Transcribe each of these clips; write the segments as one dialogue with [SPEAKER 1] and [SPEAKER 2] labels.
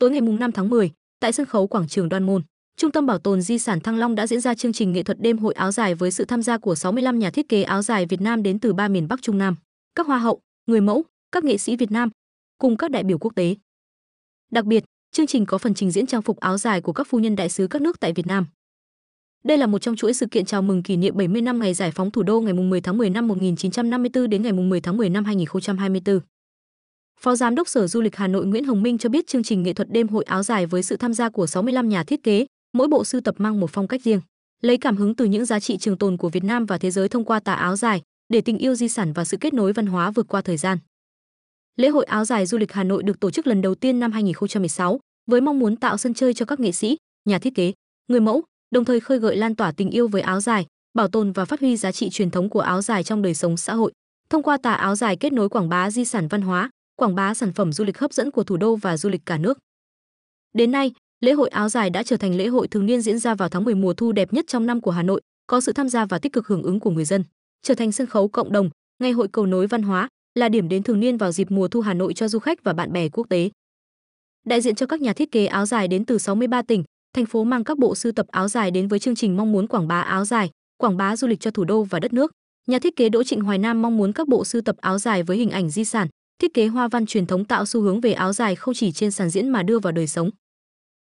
[SPEAKER 1] Tối ngày mùng 5 tháng 10, tại sân khấu quảng trường Đoan Môn, Trung tâm Bảo tồn Di sản Thăng Long đã diễn ra chương trình nghệ thuật đêm hội áo dài với sự tham gia của 65 nhà thiết kế áo dài Việt Nam đến từ ba miền Bắc Trung Nam, các hoa hậu, người mẫu, các nghệ sĩ Việt Nam cùng các đại biểu quốc tế. Đặc biệt, chương trình có phần trình diễn trang phục áo dài của các phu nhân đại sứ các nước tại Việt Nam. Đây là một trong chuỗi sự kiện chào mừng kỷ niệm 70 năm ngày giải phóng thủ đô ngày 10 tháng 10 năm 1954 đến ngày 10 tháng 10 năm 2024. Phó Giám đốc Sở Du lịch Hà Nội Nguyễn Hồng Minh cho biết chương trình nghệ thuật đêm hội áo dài với sự tham gia của 65 nhà thiết kế, mỗi bộ sưu tập mang một phong cách riêng, lấy cảm hứng từ những giá trị trường tồn của Việt Nam và thế giới thông qua tà áo dài, để tình yêu di sản và sự kết nối văn hóa vượt qua thời gian. Lễ hội áo dài du lịch Hà Nội được tổ chức lần đầu tiên năm 2016 với mong muốn tạo sân chơi cho các nghệ sĩ, nhà thiết kế, người mẫu, đồng thời khơi gợi lan tỏa tình yêu với áo dài, bảo tồn và phát huy giá trị truyền thống của áo dài trong đời sống xã hội thông qua tà áo dài kết nối quảng bá di sản văn hóa quảng bá sản phẩm du lịch hấp dẫn của thủ đô và du lịch cả nước. Đến nay, lễ hội áo dài đã trở thành lễ hội thường niên diễn ra vào tháng 10 mùa thu đẹp nhất trong năm của Hà Nội, có sự tham gia và tích cực hưởng ứng của người dân, trở thành sân khấu cộng đồng, ngày hội cầu nối văn hóa là điểm đến thường niên vào dịp mùa thu Hà Nội cho du khách và bạn bè quốc tế. Đại diện cho các nhà thiết kế áo dài đến từ 63 tỉnh, thành phố mang các bộ sưu tập áo dài đến với chương trình mong muốn quảng bá áo dài, quảng bá du lịch cho thủ đô và đất nước. Nhà thiết kế Đỗ Trịnh Hoài Nam mong muốn các bộ sưu tập áo dài với hình ảnh di sản, Thiết kế hoa văn truyền thống tạo xu hướng về áo dài không chỉ trên sàn diễn mà đưa vào đời sống.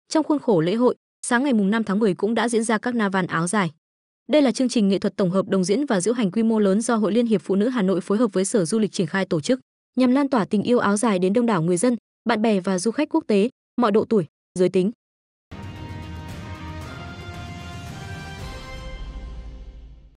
[SPEAKER 1] Trong khuôn khổ lễ hội, sáng ngày mùng 5 tháng 10 cũng đã diễn ra các carnival áo dài. Đây là chương trình nghệ thuật tổng hợp đồng diễn và diễu hành quy mô lớn do Hội Liên hiệp Phụ nữ Hà Nội phối hợp với Sở Du lịch triển khai tổ chức, nhằm lan tỏa tình yêu áo dài đến đông đảo người dân, bạn bè và du khách quốc tế, mọi độ tuổi, giới tính.